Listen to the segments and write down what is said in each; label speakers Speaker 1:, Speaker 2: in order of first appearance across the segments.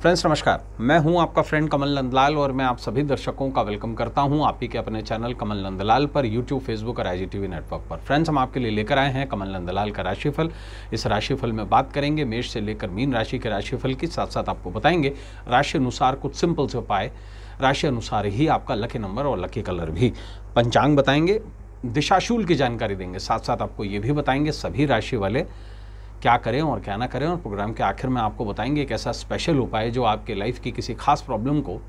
Speaker 1: friends नमस्कार मैं हूं आपका फ्रेंड कमल नंदलाल और मैं आप सभी दर्शकों का वेलकम करता हूं आप ही के अपने चैनल कमल नंदलाल पर यूट्यूब फेसबुक और आई नेटवर्क पर फ्रेंड्स हम आपके लिए लेकर आए हैं कमल नंदलाल का राशिफल इस राशिफल में बात करेंगे मेष से लेकर मीन राशि के राशिफल के साथ साथ आपको बताएंगे राशि अनुसार कुछ सिंपल से उपाय राशि अनुसार ही आपका लकी नंबर और लकी कलर भी पंचांग बताएंगे दिशाशूल की जानकारी देंगे साथ साथ आपको ये भी बताएंगे सभी राशि वाले क्या करें और क्या ना करें और प्रोग्राम के आखिर में आपको बताएंगे एक ऐसा स्पेशल उपाय जो आपके लाइफ की किसी खास प्रॉब्लम को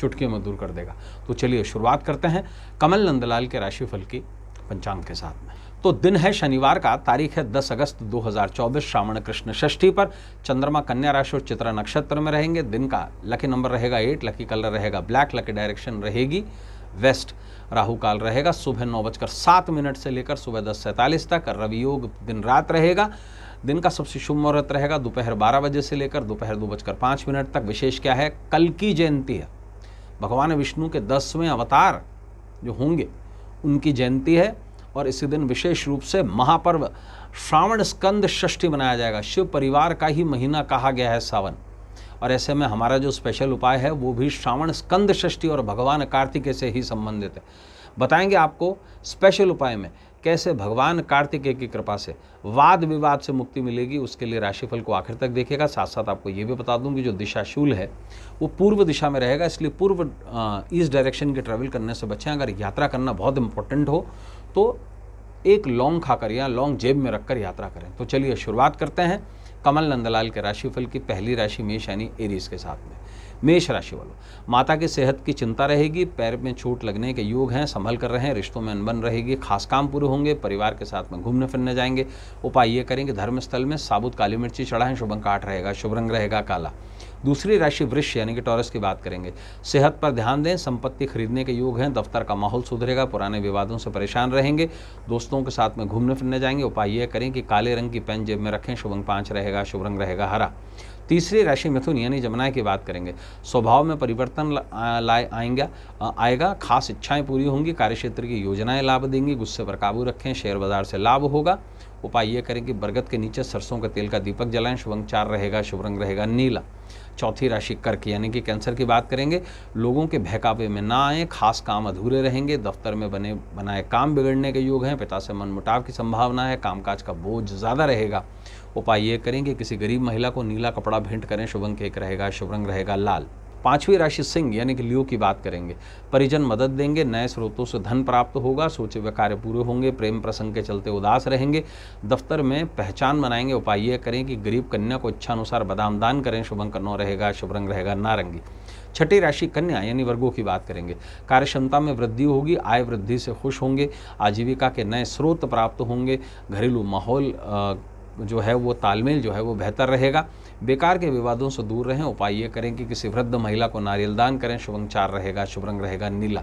Speaker 1: चुटकी में दूर कर देगा तो चलिए शुरुआत करते हैं कमल नंदलाल के राशिफल की पंचांग के साथ में तो दिन है शनिवार का तारीख है 10 अगस्त 2024 श्रावण कृष्ण षष्ठी पर चंद्रमा कन्या राशि और चित्रा नक्षत्र में रहेंगे दिन का लकी नंबर रहेगा एट लकी कलर रहेगा ब्लैक लकी डायरेक्शन रहेगी वेस्ट राहु काल रहेगा सुबह नौ बजकर सात मिनट से लेकर सुबह दस सैंतालीस तक रवि योग दिन रात रहेगा दिन का सबसे शुभ मुहूर्त रहेगा दोपहर बारह बजे से लेकर दोपहर दो बजकर पाँच मिनट तक विशेष क्या है कल की जयंती है भगवान विष्णु के दसवें अवतार जो होंगे उनकी जयंती है और इसी दिन विशेष रूप से महापर्व श्रावण स्कंद षष्ठी मनाया जाएगा शिव परिवार का ही महीना कहा गया है सावन और ऐसे में हमारा जो स्पेशल उपाय है वो भी श्रावण स्कंद षष्ठी और भगवान कार्तिकेय से ही संबंधित है बताएंगे आपको स्पेशल उपाय में कैसे भगवान कार्तिकेय की कृपा से वाद विवाद से मुक्ति मिलेगी उसके लिए राशिफल को आखिर तक देखेगा साथ साथ आपको ये भी बता दूँ कि जो दिशाशूल है वो पूर्व दिशा में रहेगा इसलिए पूर्व ईस्ट डायरेक्शन के ट्रैवल करने से बचें अगर यात्रा करना बहुत इंपॉर्टेंट हो तो एक लॉन्ग खाकर या लॉन्ग जेब में रखकर यात्रा करें तो चलिए शुरुआत करते हैं कमल नंदलाल के राशिफल की पहली राशि मेष यानी एरीज के साथ में मेष राशि वालों माता की सेहत की चिंता रहेगी पैर में चोट लगने के योग हैं संभल कर रहे हैं रिश्तों में अनबन रहेगी खास काम पूरे होंगे परिवार के साथ में घूमने फिरने जाएंगे उपाय ये करेंगे धर्मस्थल में साबुत काली मिर्ची चढ़ाएं शुभ अंक आठ रहेगा शुभ रंग रहेगा काला दूसरी राशि वृक्ष यानी कि टॉरस की बात करेंगे सेहत पर ध्यान दें संपत्ति खरीदने के योग हैं दफ्तर का माहौल सुधरेगा पुराने विवादों से परेशान रहेंगे दोस्तों के साथ में घूमने फिरने जाएंगे उपाय यह करें कि काले रंग की पेन जेब में रखें शुभ अंक पाँच रहेगा शुभ रंग रहेगा हरा तीसरी राशि मिथुन यानी जमुना की बात करेंगे स्वभाव में परिवर्तन लाए आएंगे आएगा खास इच्छाएं पूरी होंगी कार्यक्षेत्र की योजनाएं लाभ देंगी गुस्से पर काबू रखें शेयर बाजार से लाभ होगा उपाय ये करें कि बरगद के नीचे सरसों के तेल का दीपक जलाएं शुभ अंग चार रहेगा शुभ रंग रहेगा नीला चौथी राशि कर्क यानी कि कैंसर की बात करेंगे लोगों के बहकावे में ना आए खास काम अधूरे रहेंगे दफ्तर में बने बनाए काम बिगड़ने के योग हैं पिता से मनमुटाव की संभावना है कामकाज का बोझ ज़्यादा रहेगा उपाय ये करें कि किसी गरीब महिला को नीला कपड़ा भेंट करें शुभ अंक एक रहेगा शुभ रंग रहेगा लाल पांचवी राशि सिंह यानी कि लियो की बात करेंगे परिजन मदद देंगे नए स्रोतों से धन प्राप्त होगा सोचे हुए कार्य पूरे होंगे प्रेम प्रसंग के चलते उदास रहेंगे दफ्तर में पहचान बनाएंगे उपाय यह करें कि गरीब कन्या को इच्छानुसार बादाम दान करें शुभ अंक नौ रहेगा शुभ रंग रहेगा नारंगी छठी राशि कन्या यानी वर्गों की बात करेंगे कार्य क्षमता में वृद्धि होगी आय वृद्धि से खुश होंगे आजीविका के नए स्रोत प्राप्त होंगे घरेलू माहौल जो है वो तालमेल जो है वो बेहतर रहेगा बेकार के विवादों से दूर रहें उपाय ये करें कि किसी वृद्ध महिला को नारियल दान करें शुभ चार रहेगा शुभ रंग रहेगा नीला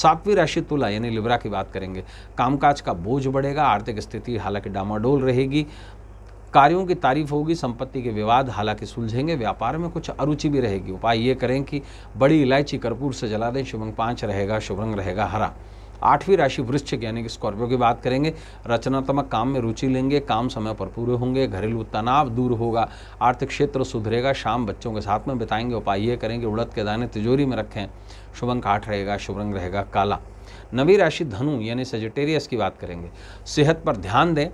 Speaker 1: सातवीं राशि तुला यानी लिब्रा की बात करेंगे कामकाज का बोझ बढ़ेगा आर्थिक स्थिति हालांकि डामाडोल रहेगी कार्यों की तारीफ होगी संपत्ति के विवाद हालांकि सुलझेंगे व्यापार में कुछ अरुचि भी रहेगी उपाय ये करें कि बड़ी इलायची कर्पूर से जला दें शुभ पाँच रहेगा शुभ रंग रहेगा हरा आठवीं राशि वृश्चिक यानी कि स्कॉर्पियो की बात करेंगे रचनात्मक काम में रुचि लेंगे काम समय पर पूरे होंगे घरेलू तनाव दूर होगा आर्थिक क्षेत्र सुधरेगा शाम बच्चों के साथ में बिताएंगे उपाय ये करेंगे उड़द के दाने तिजोरी में रखें शुभ अंक आठ रहेगा शुभ रंग रहेगा काला नवी राशि धनु यानी सेजिटेरियस की बात करेंगे सेहत पर ध्यान दें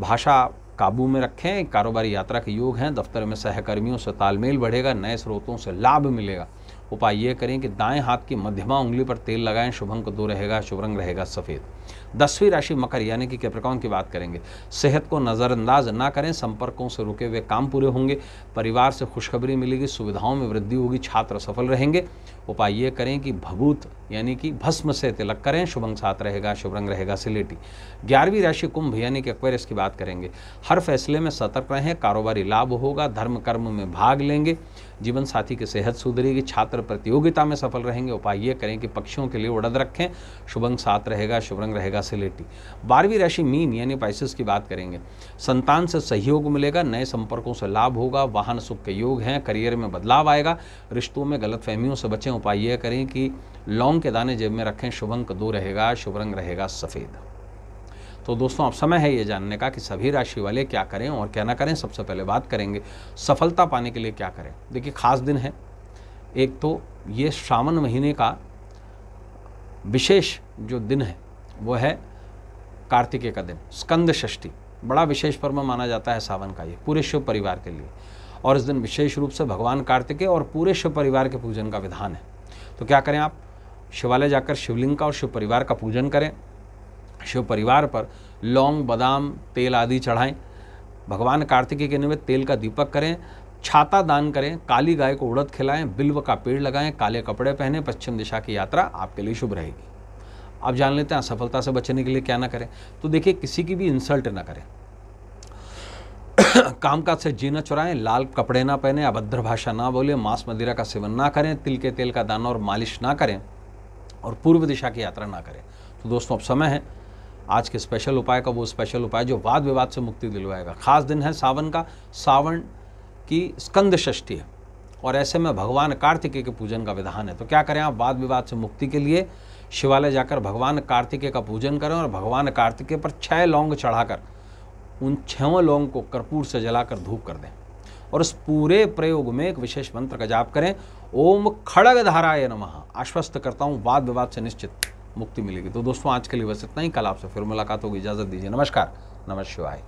Speaker 1: भाषा काबू में रखें कारोबारी यात्रा के योग हैं दफ्तर में सहकर्मियों से तालमेल बढ़ेगा नए स्रोतों से लाभ मिलेगा उपाय ये करें कि दाएं हाथ की मध्यमा उंगली पर तेल लगाएं शुभंग दो रहेगा शुभ रंग रहेगा सफ़ेद दसवीं राशि मकर यानी कि कैप्रिकॉन की बात करेंगे सेहत को नज़रअंदाज ना करें संपर्कों से रुके हुए काम पूरे होंगे परिवार से खुशखबरी मिलेगी सुविधाओं में वृद्धि होगी छात्र सफल रहेंगे उपाय ये करें कि भभूत यानी कि भस्म से तिलक करें शुभंग साथ रहेगा शुभ रंग रहेगा सिलेटी ग्यारहवीं राशि कुंभ यानी कि अक्वेरस की बात करेंगे हर फैसले में सतर्क रहें कारोबारी लाभ होगा धर्म कर्म में भाग लेंगे जीवन साथी की सेहत सुधरेगी छात्र प्रतियोगिता में सफल रहेंगे उपाय ये करें कि पक्षियों के लिए उड़द रखें शुभंग साथ रहेगा शुभ रंग रहेगा सिलेटी बारहवीं राशि मीन यानी पाइसिस की बात करेंगे संतान से सहयोग मिलेगा नए संपर्कों से लाभ होगा वाहन सुख के योग हैं करियर में बदलाव आएगा रिश्तों में गलत फहमियों से बचें उपाय यह करें कि लौंग के दाने जेब में रखें शुभ अंक दो रहेगा शुभ रंग रहेगा सफ़ेद तो दोस्तों अब समय है ये जानने का कि सभी राशि वाले क्या करें और क्या ना करें सबसे पहले बात करेंगे सफलता पाने के लिए क्या करें देखिए खास दिन है एक तो ये श्रावण महीने का विशेष जो दिन है वो है कार्तिकेय का दिन स्कंद षष्ठी बड़ा विशेष पर्व माना जाता है सावन का ये पूरे शिव परिवार के लिए और इस दिन विशेष रूप से भगवान कार्तिकेय और पूरे शिव परिवार के पूजन का विधान है तो क्या करें आप शिवालय जाकर शिवलिंग का और शिव परिवार का पूजन करें शिव परिवार पर लौंग बादाम तेल आदि चढ़ाएं भगवान कार्तिकेय के निमित्त तेल का दीपक करें छाता दान करें काली गाय को उड़द खिलाएं बिल्व का पेड़ लगाएं काले कपड़े पहने पश्चिम दिशा की यात्रा आपके लिए शुभ रहेगी आप जान लेते हैं असफलता से बचने के लिए क्या ना करें तो देखिए किसी की भी इंसल्ट ना करें कामकाज से जी न चुराएं लाल कपड़े ना पहने अभद्र भाषा ना बोले मांस मदिरा का सेवन ना करें तिल के तेल का दाना और मालिश ना करें और पूर्व दिशा की यात्रा ना करें तो दोस्तों अब समय है आज के स्पेशल उपाय का वो स्पेशल उपाय जो वाद विवाद से मुक्ति दिलवाएगा खास दिन है सावन का सावन की स्कंद षष्ठी है और ऐसे में भगवान कार्तिकेय के पूजन का विधान है तो क्या करें आप वाद विवाद से मुक्ति के लिए शिवालय जाकर भगवान कार्तिकेय का पूजन करें और भगवान कार्तिकेय पर छः लौंग चढ़ाकर उन छहों लौंग को कर्पूर से जलाकर धूप कर दें और उस पूरे प्रयोग में एक विशेष मंत्र का जाप करें ओम खड़ग धाराय नम आश्वस्त करता हूँ वाद विवाद से निश्चित मुक्ति मिलेगी तो दोस्तों आज के लिए बस इतना ही कल आपसे फिर मुलाकात होगी इजाज़त दीजिए नमस्कार नमस् शिवाय